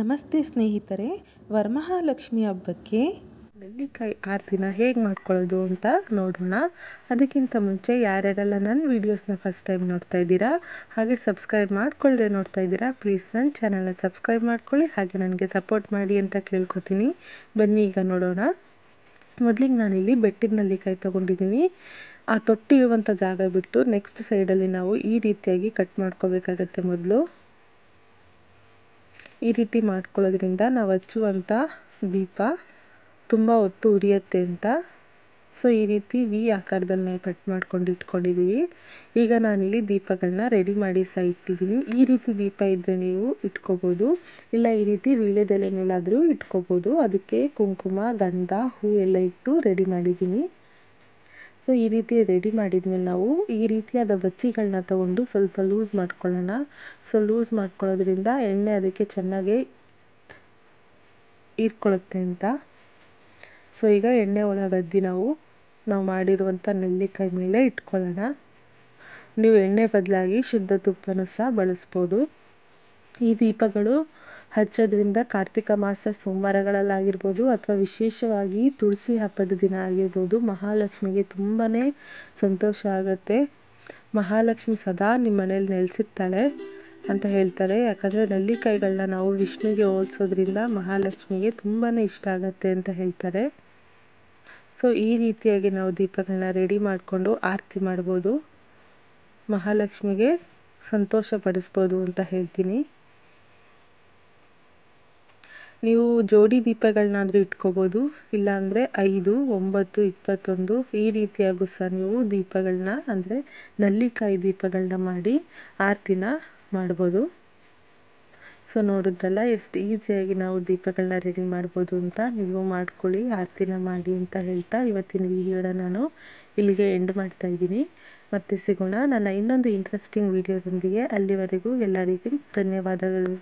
ನಮಸ್ತೆ ಸ್ನೇಹಿತರೆ ವರಮಹಾಲಕ್ಷ್ಮಿ ಹಬ್ಬಕ್ಕೆ ನೆಲ್ಲಿಕಾಯಿ ದಿನ ಹೇಗೆ ಮಾಡ್ಕೊಳ್ಳೋದು ಅಂತ ನೋಡೋಣ ಅದಕ್ಕಿಂತ ಮುಂಚೆ ಯಾರ್ಯಾರೆಲ್ಲ ನನ್ನ ವೀಡಿಯೋಸ್ನ ಫಸ್ಟ್ ಟೈಮ್ ನೋಡ್ತಾ ಇದ್ದೀರಾ ಹಾಗೆ ಸಬ್ಸ್ಕ್ರೈಬ್ ಮಾಡ್ಕೊಳ್ಳದೆ ನೋಡ್ತಾ ಇದ್ದೀರಾ ಪ್ಲೀಸ್ ನನ್ನ ಚಾನಲ್ನ ಸಬ್ಸ್ಕ್ರೈಬ್ ಮಾಡ್ಕೊಳ್ಳಿ ಹಾಗೆ ನನಗೆ ಸಪೋರ್ಟ್ ಮಾಡಿ ಅಂತ ಕೇಳ್ಕೊತೀನಿ ಬನ್ನಿ ಈಗ ನೋಡೋಣ ಮೊದಲಿಗೆ ನಾನಿಲ್ಲಿ ಬೆಟ್ಟಿದ ನೆಲ್ಲಿಕಾಯಿ ತೊಗೊಂಡಿದ್ದೀನಿ ಆ ತೊಟ್ಟಿರುವಂಥ ಜಾಗ ಬಿಟ್ಟು ನೆಕ್ಸ್ಟ್ ಸೈಡಲ್ಲಿ ನಾವು ಈ ರೀತಿಯಾಗಿ ಕಟ್ ಮಾಡ್ಕೋಬೇಕಾಗತ್ತೆ ಮೊದಲು ಈ ರೀತಿ ಮಾಡ್ಕೊಳ್ಳೋದ್ರಿಂದ ನಾವು ಹಚ್ಚುವಂಥ ದೀಪ ತುಂಬ ಹೊತ್ತು ಉರಿಯತ್ತೆ ಅಂತ ಸೊ ಈ ರೀತಿ ವಿ ಆಕಾರದಲ್ಲಿ ಕಟ್ ಮಾಡ್ಕೊಂಡು ಇಟ್ಕೊಂಡಿದ್ದೀವಿ ಈಗ ನಾನಿಲ್ಲಿ ದೀಪಗಳನ್ನ ರೆಡಿ ಮಾಡಿ ಸಹ ಇಟ್ಟಿದ್ದೀನಿ ಈ ರೀತಿ ದೀಪ ಇದ್ದರೆ ನೀವು ಇಟ್ಕೋಬೋದು ಇಲ್ಲ ಈ ರೀತಿ ಮೇಲಾದರೂ ಇಟ್ಕೋಬೋದು ಅದಕ್ಕೆ ಕುಂಕುಮ ಗಂಧ ಹೂ ಎಲ್ಲ ಇಟ್ಟು ರೆಡಿ ಮಾಡಿದ್ದೀನಿ ಸೊ ಈ ರೀತಿ ರೆಡಿ ಮಾಡಿದ್ಮೇಲೆ ನಾವು ಈ ರೀತಿಯಾದ ಬತ್ತಿಗಳನ್ನ ತಗೊಂಡು ಸ್ವಲ್ಪ ಲೂಸ್ ಮಾಡ್ಕೊಳ್ಳೋಣ ಸೊ ಲೂಸ್ ಮಾಡ್ಕೊಳ್ಳೋದ್ರಿಂದ ಎಣ್ಣೆ ಅದಕ್ಕೆ ಚೆನ್ನಾಗಿ ಇರ್ಕೊಳ್ಳುತ್ತೆ ಅಂತ ಸೊ ಈಗ ಎಣ್ಣೆ ಒಳಗದ್ದಿ ನಾವು ನಾವು ಮಾಡಿರುವಂಥ ನೆಲ್ಲಿಕಾಯಿ ಮೇಲೆ ಇಟ್ಕೊಳ್ಳೋಣ ನೀವು ಎಣ್ಣೆ ಬದಲಾಗಿ ಶುದ್ಧ ತುಪ್ಪನೂ ಸಹ ಬಳಸ್ಬೋದು ಈ ದೀಪಗಳು ಹಚ್ಚೋದ್ರಿಂದ ಕಾರ್ತಿಕ ಮಾಸ ಸೋಮವಾರಗಳಲ್ಲಾಗಿರ್ಬೋದು ಅಥವಾ ವಿಶೇಷವಾಗಿ ತುಳಸಿ ಹಬ್ಬದ ದಿನ ಆಗಿರ್ಬೋದು ಮಹಾಲಕ್ಷ್ಮಿಗೆ ತುಂಬಾ ಸಂತೋಷ ಆಗುತ್ತೆ ಮಹಾಲಕ್ಷ್ಮಿ ಸದಾ ನಿಮ್ಮ ಮನೇಲಿ ನೆಲೆಸಿರ್ತಾಳೆ ಅಂತ ಹೇಳ್ತಾರೆ ಯಾಕಂದರೆ ನಲ್ಲಿಕಾಯಿಗಳನ್ನ ನಾವು ವಿಷ್ಣುಗೆ ಹೋಲಿಸೋದ್ರಿಂದ ಮಹಾಲಕ್ಷ್ಮಿಗೆ ತುಂಬಾ ಇಷ್ಟ ಆಗುತ್ತೆ ಅಂತ ಹೇಳ್ತಾರೆ ಸೊ ಈ ರೀತಿಯಾಗಿ ನಾವು ದೀಪಗಳನ್ನ ರೆಡಿ ಮಾಡಿಕೊಂಡು ಆರತಿ ಮಾಡ್ಬೋದು ಮಹಾಲಕ್ಷ್ಮಿಗೆ ಸಂತೋಷ ಪಡಿಸ್ಬೋದು ಅಂತ ಹೇಳ್ತೀನಿ ನೀವು ಜೋಡಿ ದೀಪಗಳನ್ನಾದ್ರೂ ಇಟ್ಕೋಬೋದು ಇಲ್ಲಾಂದ್ರೆ ಐದು ಒಂಬತ್ತು ಇಪ್ಪತ್ತೊಂದು ಈ ರೀತಿಯಾಗೂ ಸಹ ನೀವು ದೀಪಗಳನ್ನ ಅಂದರೆ ನಲ್ಲಿಕಾಯಿ ದೀಪಗಳನ್ನ ಮಾಡಿ ಆರತಿನ ಮಾಡ್ಬೋದು ಸೊ ನೋಡಿದ್ರಲ್ಲ ಎಷ್ಟು ಈಸಿಯಾಗಿ ನಾವು ದೀಪಗಳನ್ನ ರೆಡಿ ಮಾಡ್ಬೋದು ಅಂತ ನೀವು ಮಾಡ್ಕೊಳ್ಳಿ ಆರತಿನ ಮಾಡಿ ಅಂತ ಹೇಳ್ತಾ ಇವತ್ತಿನ ವಿಡಿಯೋನ ನಾನು ಇಲ್ಲಿಗೆ ಎಂಡ್ ಮಾಡ್ತಾ ಇದ್ದೀನಿ ಮತ್ತೆ ಸಿಗೋಣ ನನ್ನ ಇನ್ನೊಂದು ಇಂಟ್ರೆಸ್ಟಿಂಗ್ ವಿಡಿಯೋದೊಂದಿಗೆ ಅಲ್ಲಿವರೆಗೂ ಎಲ್ಲರಿಗೂ ಧನ್ಯವಾದಗಳು